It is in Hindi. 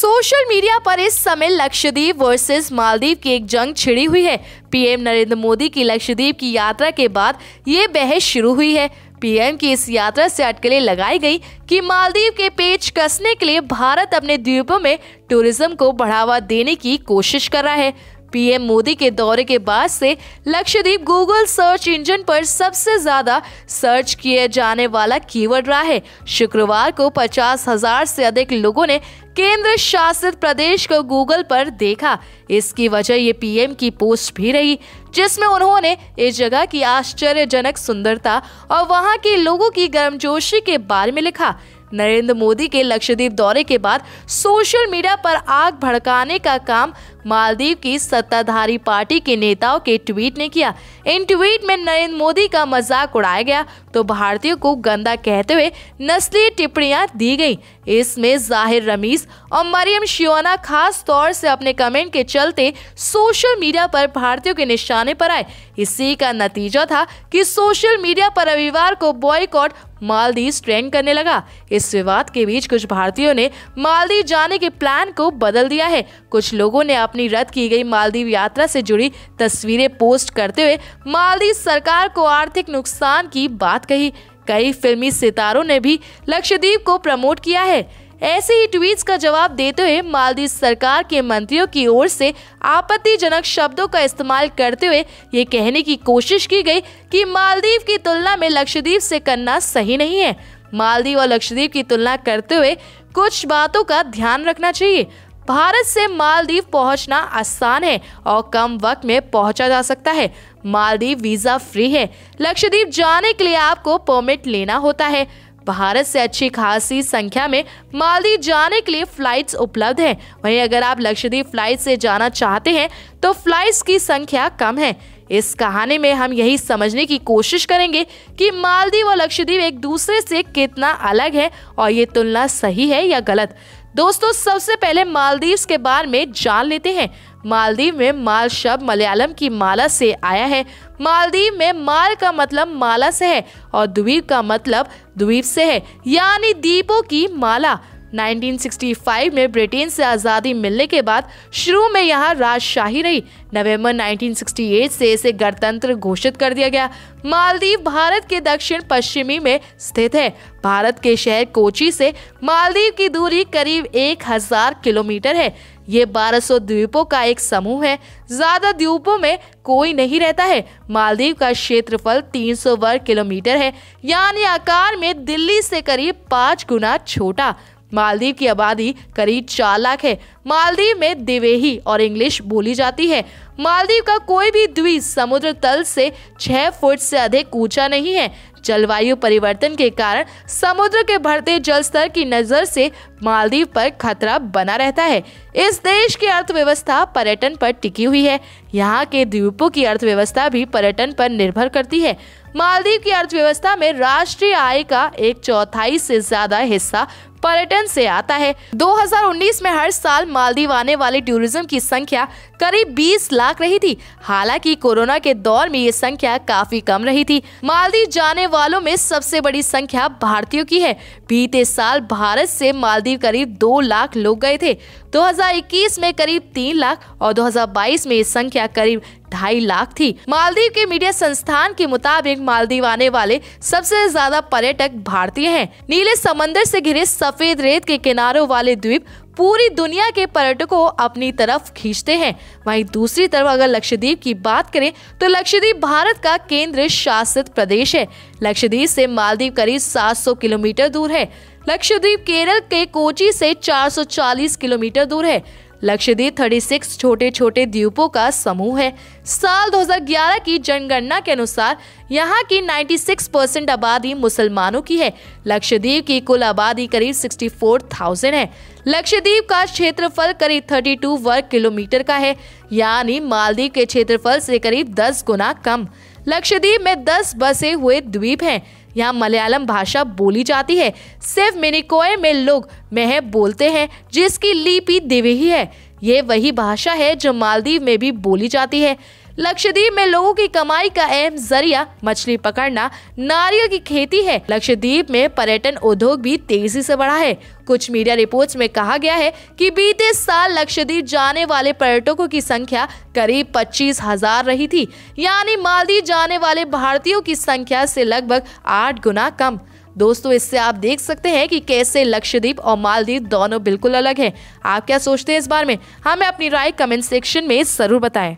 सोशल मीडिया पर इस समय लक्षद्वीप वर्सेस मालदीव की एक जंग छिड़ी हुई है पीएम नरेंद्र मोदी की लक्षद्वीप की यात्रा के बाद ये बहस शुरू हुई है पीएम की इस यात्रा से अटकलें लगाई गई कि मालदीव के पेच कसने के लिए भारत अपने द्वीपों में टूरिज्म को बढ़ावा देने की कोशिश कर रहा है पीएम मोदी के दौरे के बाद से लक्षद्वीप गूगल सर्च इंजन पर सबसे ज्यादा सर्च किए जाने वाला कीवर्ड रहा है शुक्रवार को पचास हजार से अधिक लोगों ने केंद्र शासित प्रदेश को गूगल पर देखा इसकी वजह ये पीएम की पोस्ट भी रही जिसमें उन्होंने इस जगह की आश्चर्यजनक सुंदरता और वहां के लोगों की गर्मजोशी के बारे में लिखा नरेंद्र मोदी के लक्षद्वीप दौरे के बाद सोशल मीडिया पर आग भड़काने का काम मालदीव की सत्ताधारी पार्टी के नेताओं के ट्वीट ने किया इन ट्वीट में नरेंद्र मोदी का मजाक उड़ाया गया तो भारतीयों को गंदा कहते हुए नस्ली टिप्पणियां दी गई इसमें जाहिर रमीज और मरियम शिवाना खास तौर से अपने कमेंट के चलते सोशल मीडिया पर भारतीयों के निशाने पर आए इसी का नतीजा था कि सोशल मीडिया पर रविवार को बॉयकॉट मालदीव ट्रेंड करने लगा इस विवाद के बीच कुछ भारतीयों ने मालदीव जाने के प्लान को बदल दिया है कुछ लोगों ने अपनी रद्द की गई मालदीव यात्रा से जुड़ी तस्वीरें पोस्ट करते हुए मालदीव सरकार को आर्थिक नुकसान की बात कही कई फिल्मी सितारों ने भी लक्षद्वीप को प्रमोट किया है ऐसे ही ट्वीट का जवाब देते हुए मालदीव सरकार के मंत्रियों की ओर से आपत्तिजनक शब्दों का इस्तेमाल करते हुए ये कहने की कोशिश की गई कि मालदीव की तुलना में लक्षद्वीप से करना सही नहीं है मालदीव और लक्षद्वीप की तुलना करते हुए कुछ बातों का ध्यान रखना चाहिए भारत से मालदीव पहुंचना आसान है और कम वक्त में पहुंचा जा सकता है मालदीव वीज़ा फ्री है लक्षद्वीप जाने के लिए आपको परमिट लेना होता है भारत से अच्छी खासी संख्या में मालदीव जाने के लिए फ्लाइट्स उपलब्ध हैं वहीं अगर आप लक्षद्वीप फ्लाइट से जाना चाहते हैं तो फ्लाइट्स की संख्या कम है इस कहानी में हम यही समझने की कोशिश करेंगे कि मालदीव और लक्षद्वीप एक दूसरे से कितना अलग है और ये तुलना सही है या गलत दोस्तों सबसे पहले मालदीव्स के बारे में जान लेते हैं मालदीव में माल शब्द मलयालम की माला से आया है मालदीव में माल का मतलब माला से है और द्वीप का मतलब द्वीप से है यानी द्वीपों की माला 1965 में ब्रिटेन से आज़ादी मिलने के बाद शुरू में यहाँ राजशाही रही नवंबर 1968 से इसे गणतंत्र घोषित कर दिया गया मालदीव भारत के दक्षिण पश्चिमी में स्थित है भारत के शहर कोची से मालदीव की दूरी करीब 1000 किलोमीटर है ये 1200 द्वीपों का एक समूह है ज्यादा द्वीपों में कोई नहीं रहता है मालदीव का क्षेत्रफल 300 वर्ग किलोमीटर है यानी आकार में दिल्ली से करीब पाँच गुना छोटा मालदीव की आबादी करीब चार लाख है मालदीव में दिवेही और इंग्लिश बोली जाती है मालदीव का कोई भी द्वीप समुद्र तल से छह फुट से अधिक ऊंचा नहीं है जलवायु परिवर्तन के कारण समुद्र के बढ़ते जल स्तर की नजर से मालदीव पर खतरा बना रहता है इस देश की अर्थव्यवस्था पर्यटन पर टिकी हुई है यहाँ के द्वीपों की अर्थव्यवस्था भी पर्यटन पर निर्भर करती है मालदीव की अर्थव्यवस्था में राष्ट्रीय आय का एक चौथाई से ज्यादा हिस्सा पर्यटन से आता है 2019 में हर साल मालदीव आने वाले टूरिज्म की संख्या करीब 20 लाख रही थी हालांकि कोरोना के दौर में ये संख्या काफी कम रही थी मालदीव जाने वालों में सबसे बड़ी संख्या भारतीयों की है बीते साल भारत से मालदीव करीब दो लाख लोग गए थे 2021 में करीब तीन लाख और 2022 में संख्या करीब ढाई लाख थी मालदीव के मीडिया संस्थान के मुताबिक मालदीव आने वाले सबसे ज्यादा पर्यटक भारतीय हैं। नीले समंदर से घिरे सफेद रेत के किनारों वाले द्वीप पूरी दुनिया के पर्यटकों अपनी तरफ खींचते हैं वहीं दूसरी तरफ अगर लक्षद्वीप की बात करें तो लक्षद्वीप भारत का केंद्र शासित प्रदेश है लक्षद्वीप से मालदीव करीब 700 किलोमीटर दूर है लक्षद्वीप केरल के कोची से 440 किलोमीटर दूर है लक्षद्वीप 36 छोटे छोटे द्वीपों का समूह है साल 2011 की जनगणना के अनुसार यहाँ की 96 परसेंट आबादी मुसलमानों की है लक्षद्वीप की कुल आबादी करीब 64,000 है लक्षद्वीप का क्षेत्रफल करीब 32 वर्ग किलोमीटर का है यानी मालदीव के क्षेत्रफल से करीब 10 गुना कम लक्षद्वीप में 10 बसे हुए द्वीप हैं यहाँ मलयालम भाषा बोली जाती है सिर्फ मिनिकोय में लोग मह बोलते हैं जिसकी लिपि ही है ये वही भाषा है जो मालदीव में भी बोली जाती है लक्षद्वीप में लोगों की कमाई का अहम जरिया मछली पकड़ना नारियल की खेती है लक्षद्वीप में पर्यटन उद्योग भी तेजी से बढ़ा है कुछ मीडिया रिपोर्ट्स में कहा गया है कि बीते साल लक्षद्वीप जाने वाले पर्यटकों की संख्या करीब पच्चीस हजार रही थी यानी मालदीव जाने वाले भारतीयों की संख्या से लगभग आठ गुना कम दोस्तों इससे आप देख सकते हैं कि कैसे लक्षद्वीप और मालदीव दोनों बिल्कुल अलग हैं आप क्या सोचते हैं इस बारे में हमें अपनी राय कमेंट सेक्शन में जरूर बताएं